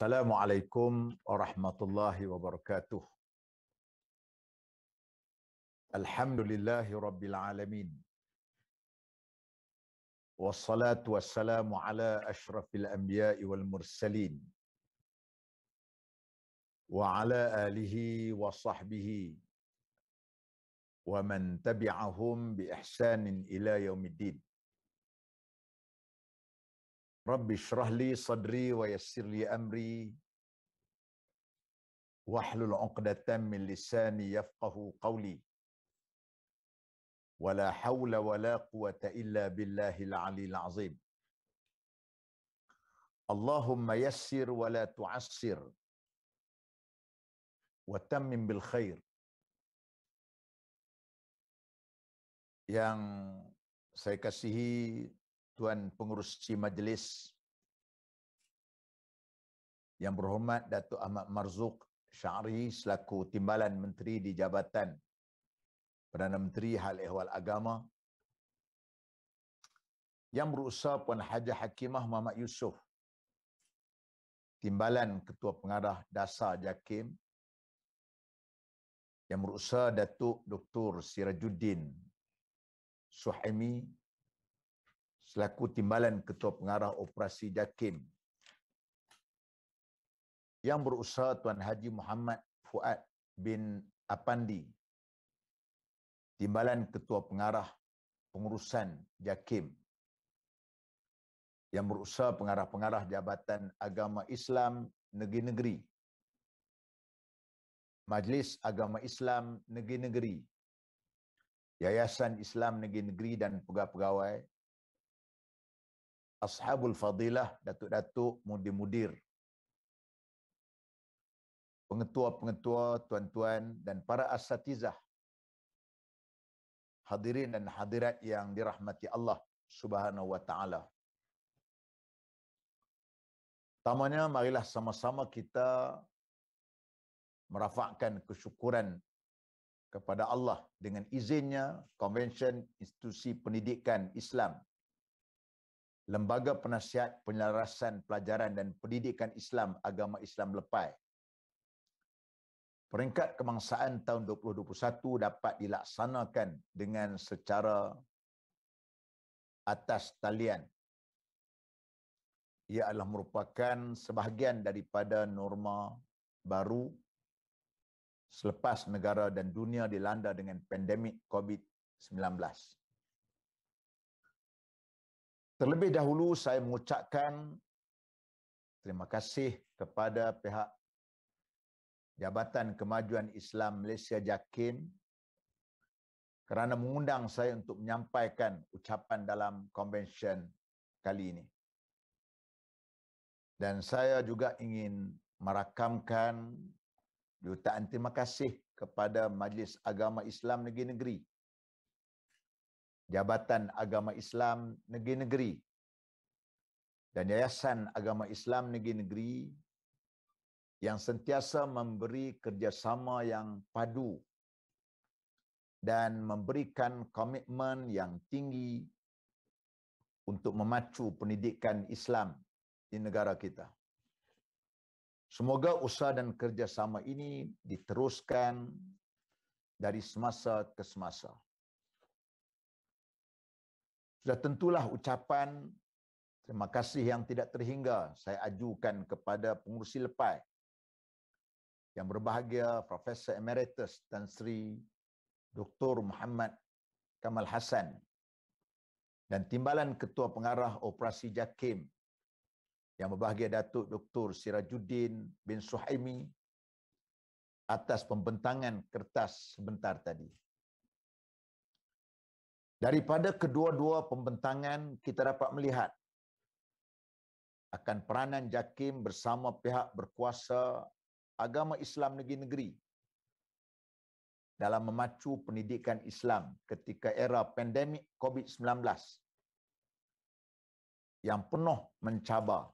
السلام عليكم ورحمة الله وبركاته الحمد لله رب العالمين والصلاة والسلام على أشرف الأنبياء والمرسلين وعلى آله وصحبه ومن تبعهم بإحسان إلى يوم الدين رب اشرح لي صدري ويسر لي امري واحلل عقدة من لساني يفقه قولي ولا حول ولا قوة إلا بالله العلي العظيم اللهم يسر ولا تعسر وتمم بالخير yang saya kasihi Tuan Pengurusi Majlis yang berhormat Datuk Ahmad Marzuk Syari selaku Timbalan Menteri di Jabatan Perdana Menteri Hal Ehwal Agama yang berusaha Puan Hajah Hakimah Muhammad Yusof Timbalan Ketua Pengarah Dasar Jakim yang berusaha Datuk Dr. Sirajuddin Suhaimi selaku timbalan ketua pengarah operasi JAKIM yang berusaha Tuan Haji Muhammad Fuad bin Apandi timbalan ketua pengarah pengurusan JAKIM yang berusaha pengarah-pengarah Jabatan Agama Islam Negeri-Negeri Majlis Agama Islam Negeri-Negeri Yayasan Islam Negeri-Negeri dan Pegawai-Pegawai ashabul fadilah datuk-datuk mudir-mudir pengetua-pengetua tuan-tuan dan para asatizah hadirin dan hadirat yang dirahmati Allah Subhanahu wa taala tamanya marilah sama-sama kita merafakkan kesyukuran kepada Allah dengan izinnya Convention Institusi Pendidikan Islam Lembaga Penasihat Penyelarasan Pelajaran dan Pendidikan Islam Agama Islam Lepai. Peringkat kemangsaan tahun 2021 dapat dilaksanakan dengan secara atas talian. Ia adalah merupakan sebahagian daripada norma baru selepas negara dan dunia dilanda dengan pandemik COVID-19. Terlebih dahulu saya mengucapkan terima kasih kepada pihak Jabatan Kemajuan Islam Malaysia JAKIM kerana mengundang saya untuk menyampaikan ucapan dalam konvensyen kali ini. Dan saya juga ingin merakamkan jutaan terima kasih kepada Majlis Agama Islam Negeri-Negeri Jabatan Agama Islam Negeri-Negeri dan Yayasan Agama Islam Negeri-Negeri yang sentiasa memberi kerjasama yang padu dan memberikan komitmen yang tinggi untuk memacu pendidikan Islam di negara kita. Semoga usaha dan kerjasama ini diteruskan dari semasa ke semasa. Sudah tentulah ucapan terima kasih yang tidak terhingga saya ajukan kepada pengurusi lepai yang berbahagia Profesor Emeritus Tan Sri Dr. Muhammad Kamal Hassan dan Timbalan Ketua Pengarah Operasi JAKIM yang berbahagia Datuk Dr. Sirajuddin bin Suhaimi atas pembentangan kertas sebentar tadi. Daripada kedua-dua pembentangan kita dapat melihat akan peranan JAKIM bersama pihak berkuasa agama Islam negeri-negeri dalam memacu pendidikan Islam ketika era pandemik COVID-19 yang penuh mencabar.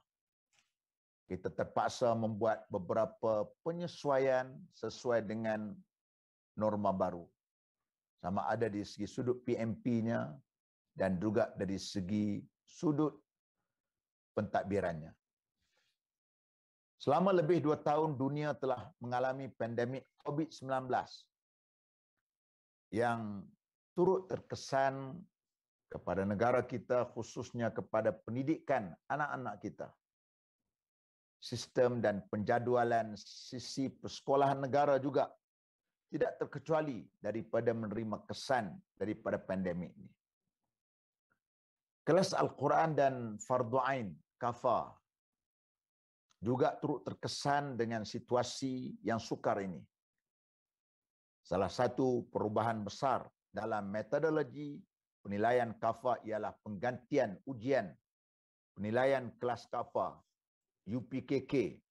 Kita terpaksa membuat beberapa penyesuaian sesuai dengan norma baru sama ada di segi sudut PMP-nya dan juga dari segi sudut pentadbirannya. Selama lebih dua tahun, dunia telah mengalami pandemik COVID-19 yang turut terkesan kepada negara kita, khususnya kepada pendidikan anak-anak kita. Sistem dan penjadualan sisi persekolahan negara juga tidak terkecuali daripada menerima kesan daripada pandemik ini. Kelas Al-Quran dan Fardu Ain, Kafa, juga turut terkesan dengan situasi yang sukar ini. Salah satu perubahan besar dalam metodologi penilaian Kafa ialah penggantian ujian penilaian kelas Kafa UPKK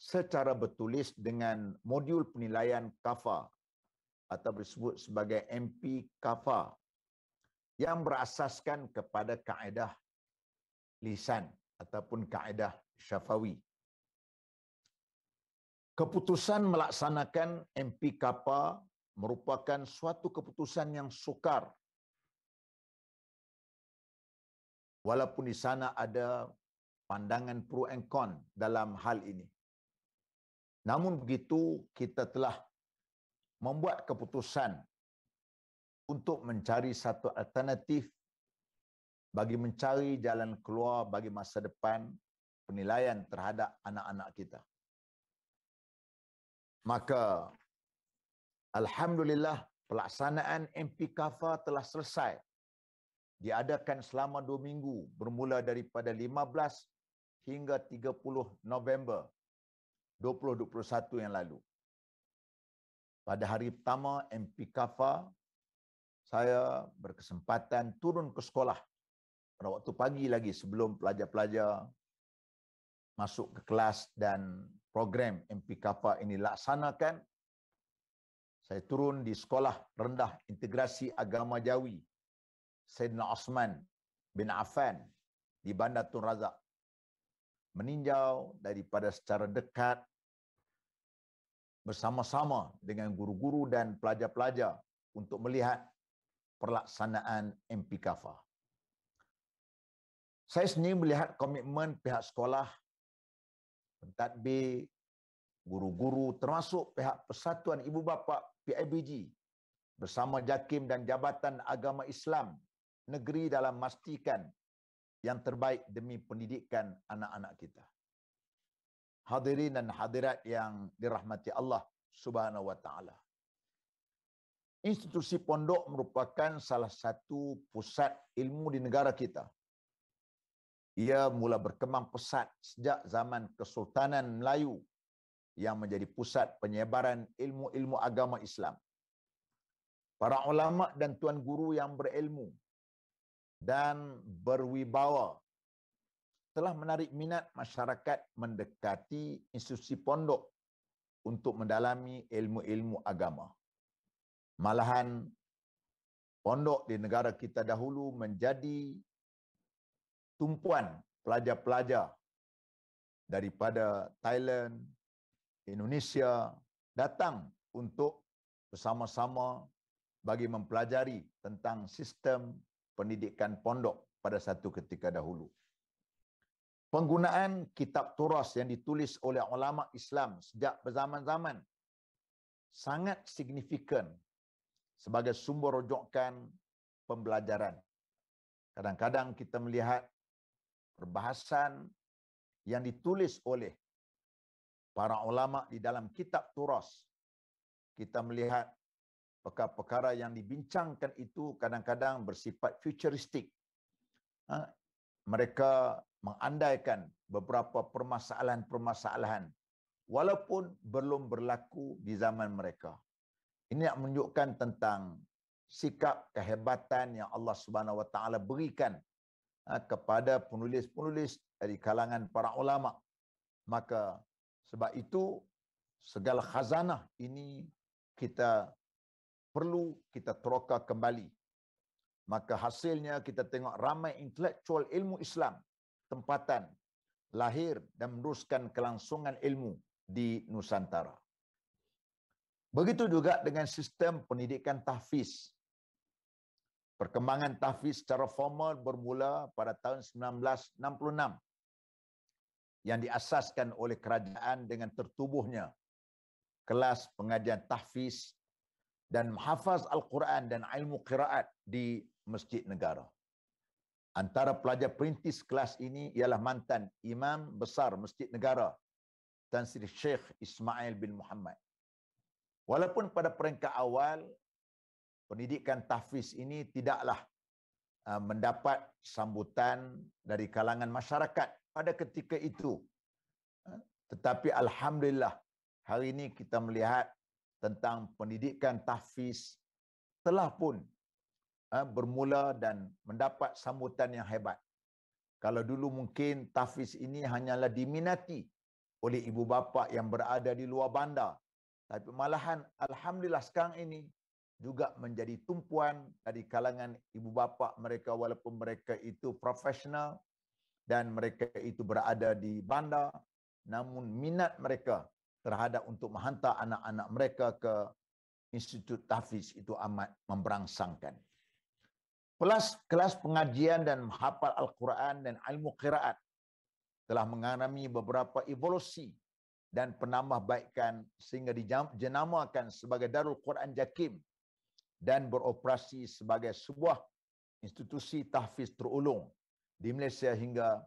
secara bertulis dengan modul penilaian KAFA atau disebut sebagai MP KAFA yang berasaskan kepada kaedah lisan ataupun kaedah syafawi. Keputusan melaksanakan MP KAFA merupakan suatu keputusan yang sukar walaupun di sana ada pandangan pro and con dalam hal ini. Namun begitu kita telah membuat keputusan untuk mencari satu alternatif bagi mencari jalan keluar bagi masa depan penilaian terhadap anak-anak kita. Maka Alhamdulillah pelaksanaan MPKAFA telah selesai. Diadakan selama dua minggu bermula daripada 15 hingga 30 November 2021. 2021 yang lalu. Pada hari pertama MP Kafa, saya berkesempatan turun ke sekolah. Pada waktu pagi lagi sebelum pelajar-pelajar masuk ke kelas dan program MP Kafa ini laksanakan, saya turun di sekolah rendah integrasi agama Jawi, Sayyidina Osman bin Affan di Bandar Tun Razak. Meninjau daripada secara dekat bersama-sama dengan guru-guru dan pelajar-pelajar untuk melihat perlaksanaan MPKFA. Saya sendiri melihat komitmen pihak sekolah, pentadbir, guru-guru termasuk pihak Persatuan Ibu Bapa PIBG bersama JAKIM dan Jabatan Agama Islam negeri dalam memastikan yang terbaik demi pendidikan anak-anak kita hadirin dan hadirat yang dirahmati Allah Subhanahu wa taala. Institusi pondok merupakan salah satu pusat ilmu di negara kita. Ia mula berkembang pesat sejak zaman Kesultanan Melayu yang menjadi pusat penyebaran ilmu-ilmu agama Islam. Para ulama dan tuan guru yang berilmu dan berwibawa telah menarik minat masyarakat mendekati institusi pondok untuk mendalami ilmu-ilmu agama. Malahan, pondok di negara kita dahulu menjadi tumpuan pelajar-pelajar daripada Thailand, Indonesia datang untuk bersama-sama bagi mempelajari tentang sistem pendidikan pondok pada satu ketika dahulu penggunaan kitab turas yang ditulis oleh ulama Islam sejak berzaman-zaman sangat signifikan sebagai sumber rujukan pembelajaran. Kadang-kadang kita melihat perbahasan yang ditulis oleh para ulama di dalam kitab turas. Kita melihat perkara-perkara yang dibincangkan itu kadang-kadang bersifat futuristik. Ha? Mereka mengandaikan beberapa permasalahan-permasalahan walaupun belum berlaku di zaman mereka. Ini nak menunjukkan tentang sikap kehebatan yang Allah Subhanahu Wa Taala berikan ha, kepada penulis-penulis dari kalangan para ulama. Maka sebab itu segala khazanah ini kita perlu kita teroka kembali. Maka hasilnya kita tengok ramai intelektual ilmu Islam tempatan lahir dan meneruskan kelangsungan ilmu di Nusantara. Begitu juga dengan sistem pendidikan tahfiz. Perkembangan tahfiz secara formal bermula pada tahun 1966 yang diasaskan oleh kerajaan dengan tertubuhnya kelas pengajian tahfiz dan menghafaz Al-Quran dan ilmu kiraat di Masjid Negara. Antara pelajar perintis kelas ini ialah mantan imam besar Masjid Negara, Tan Sri Sheikh Ismail bin Muhammad. Walaupun pada peringkat awal, pendidikan tahfiz ini tidaklah uh, mendapat sambutan dari kalangan masyarakat pada ketika itu. Uh, tetapi Alhamdulillah, hari ini kita melihat tentang pendidikan tahfiz telah pun eh, bermula dan mendapat sambutan yang hebat. Kalau dulu mungkin tafiz ini hanyalah diminati oleh ibu bapa yang berada di luar bandar. Tapi malahan Alhamdulillah sekarang ini juga menjadi tumpuan dari kalangan ibu bapa mereka walaupun mereka itu profesional dan mereka itu berada di bandar namun minat mereka terhadap untuk menghantar anak-anak mereka ke institut tahfiz itu amat memberangsangkan plus kelas pengajian dan hafal Al-Quran dan ilmu qiraat telah mengalami beberapa evolusi dan penambahbaikan sehingga dijenamakan sebagai Darul Quran Jakim dan beroperasi sebagai sebuah institusi tahfiz terulung di Malaysia hingga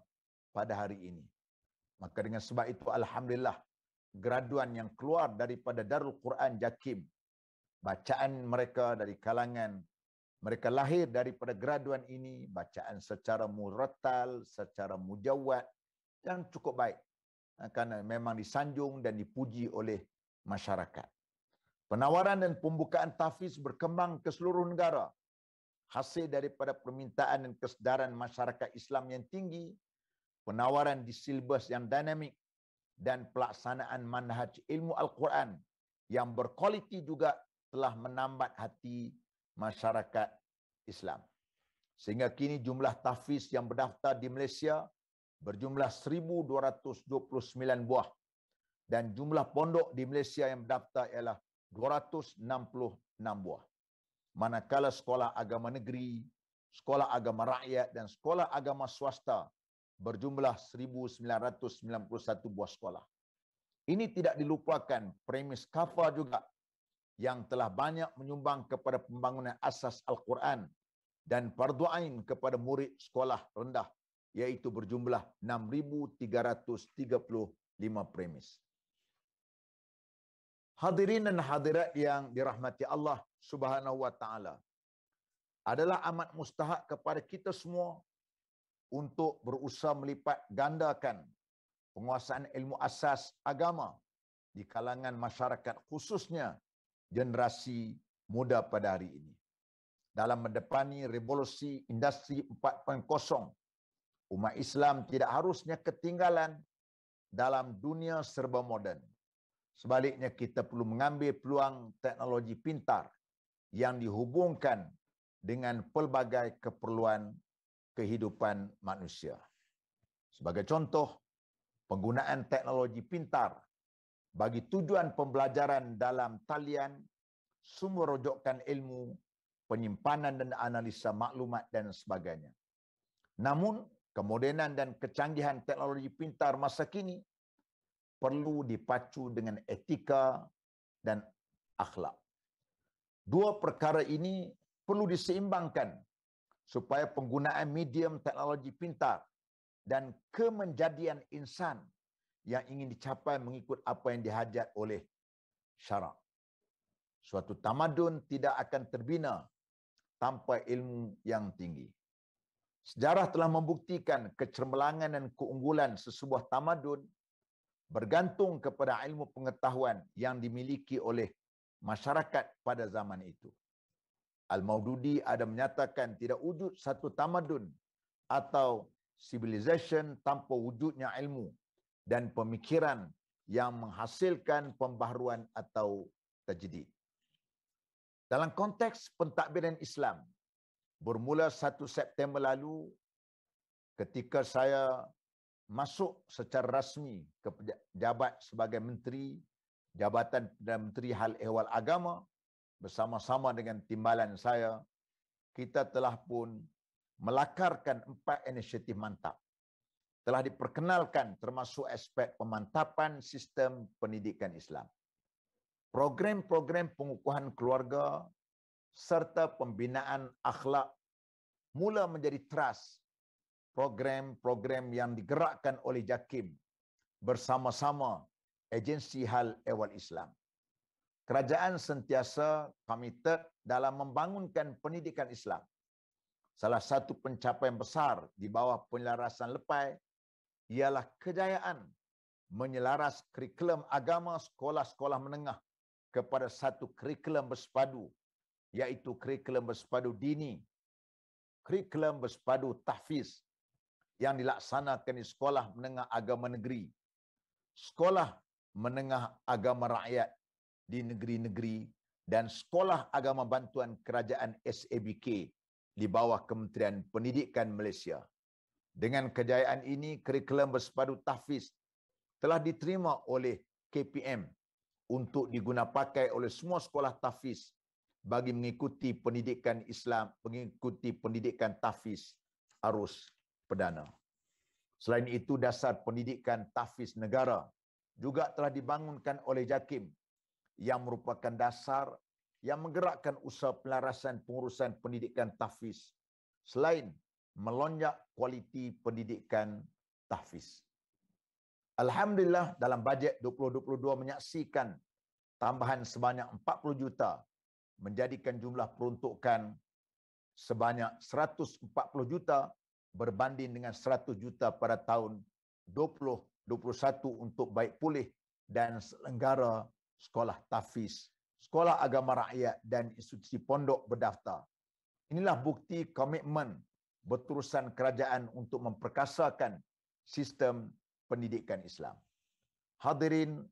pada hari ini. Maka dengan sebab itu Alhamdulillah graduan yang keluar daripada Darul Quran Jakim bacaan mereka dari kalangan mereka lahir daripada graduan ini, bacaan secara muratal, secara mujawat dan cukup baik. Ha, kerana memang disanjung dan dipuji oleh masyarakat. Penawaran dan pembukaan tafiz berkembang ke seluruh negara. Hasil daripada permintaan dan kesedaran masyarakat Islam yang tinggi, penawaran di silbus yang dinamik dan pelaksanaan manhaj ilmu Al-Quran yang berkualiti juga telah menambat hati masyarakat Islam. Sehingga kini jumlah tahfiz yang berdaftar di Malaysia berjumlah 1,229 buah dan jumlah pondok di Malaysia yang berdaftar ialah 266 buah. Manakala sekolah agama negeri, sekolah agama rakyat dan sekolah agama swasta berjumlah 1,991 buah sekolah. Ini tidak dilupakan premis kafa juga yang telah banyak menyumbang kepada pembangunan asas Al-Quran dan parduain kepada murid sekolah rendah iaitu berjumlah 6,335 premis. Hadirin dan hadirat yang dirahmati Allah subhanahu wa ta'ala adalah amat mustahak kepada kita semua untuk berusaha melipat gandakan penguasaan ilmu asas agama di kalangan masyarakat khususnya generasi muda pada hari ini. Dalam mendepani revolusi industri 4.0, umat Islam tidak harusnya ketinggalan dalam dunia serba moden. Sebaliknya kita perlu mengambil peluang teknologi pintar yang dihubungkan dengan pelbagai keperluan kehidupan manusia. Sebagai contoh, penggunaan teknologi pintar bagi tujuan pembelajaran dalam talian, semua rojokan ilmu, penyimpanan dan analisa maklumat dan sebagainya. Namun, kemodenan dan kecanggihan teknologi pintar masa kini perlu dipacu dengan etika dan akhlak. Dua perkara ini perlu diseimbangkan supaya penggunaan medium teknologi pintar dan kemenjadian insan yang ingin dicapai mengikut apa yang dihajat oleh syarak. Suatu tamadun tidak akan terbina tanpa ilmu yang tinggi. Sejarah telah membuktikan kecermelangan dan keunggulan sesebuah tamadun bergantung kepada ilmu pengetahuan yang dimiliki oleh masyarakat pada zaman itu. Al-Maududi ada menyatakan tidak wujud satu tamadun atau civilisation tanpa wujudnya ilmu dan pemikiran yang menghasilkan pembaharuan atau tajdid. Dalam konteks pentadbiran Islam, bermula 1 September lalu ketika saya masuk secara rasmi ke jabat sebagai menteri Jabatan Perdana Menteri Hal Ehwal Agama bersama-sama dengan timbalan saya, kita telah pun melakarkan empat inisiatif mantap telah diperkenalkan termasuk aspek pemantapan sistem pendidikan Islam. Program-program pengukuhan keluarga serta pembinaan akhlak mula menjadi teras program-program yang digerakkan oleh JAKIM bersama-sama agensi hal ehwal Islam. Kerajaan sentiasa komited dalam membangunkan pendidikan Islam. Salah satu pencapaian besar di bawah penyelarasan lepas ialah kejayaan menyelaras kurikulum agama sekolah-sekolah menengah kepada satu kurikulum bersepadu iaitu kurikulum bersepadu dini, kurikulum bersepadu tahfiz yang dilaksanakan di sekolah menengah agama negeri, sekolah menengah agama rakyat di negeri-negeri dan sekolah agama bantuan kerajaan SABK di bawah Kementerian Pendidikan Malaysia. Dengan kejayaan ini, kurikulum bersepadu tahfiz telah diterima oleh KPM untuk digunapakai oleh semua sekolah tahfiz bagi mengikuti pendidikan Islam, mengikuti pendidikan tahfiz arus perdana. Selain itu, dasar pendidikan tahfiz negara juga telah dibangunkan oleh JAKIM yang merupakan dasar yang menggerakkan usaha pelarasan pengurusan pendidikan tahfiz. Selain melonjak kualiti pendidikan tahfiz. Alhamdulillah dalam bajet 2022 menyaksikan tambahan sebanyak 40 juta menjadikan jumlah peruntukan sebanyak 140 juta berbanding dengan 100 juta pada tahun 2021 untuk baik pulih dan selenggara sekolah tahfiz, sekolah agama rakyat dan institusi pondok berdaftar. Inilah bukti komitmen berterusan kerajaan untuk memperkasakan sistem pendidikan Islam. Hadirin,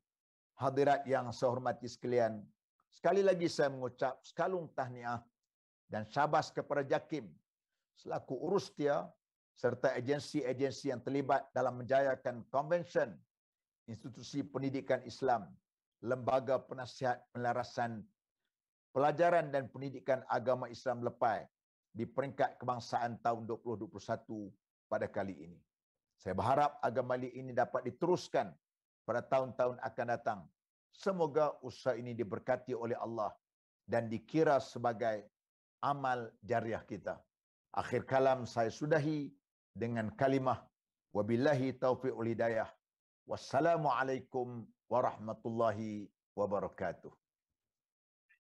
hadirat yang saya hormati sekalian, sekali lagi saya mengucap sekalung tahniah dan syabas kepada JAKIM selaku urus dia serta agensi-agensi yang terlibat dalam menjayakan konvensyen institusi pendidikan Islam, lembaga penasihat penelarasan pelajaran dan pendidikan agama Islam lepas di peringkat kebangsaan tahun 2021 pada kali ini. Saya berharap agama Malik ini dapat diteruskan pada tahun-tahun akan datang. Semoga usaha ini diberkati oleh Allah dan dikira sebagai amal jariah kita. Akhir kalam saya sudahi dengan kalimah wabillahi taufiq wal hidayah. Wassalamualaikum warahmatullahi wabarakatuh.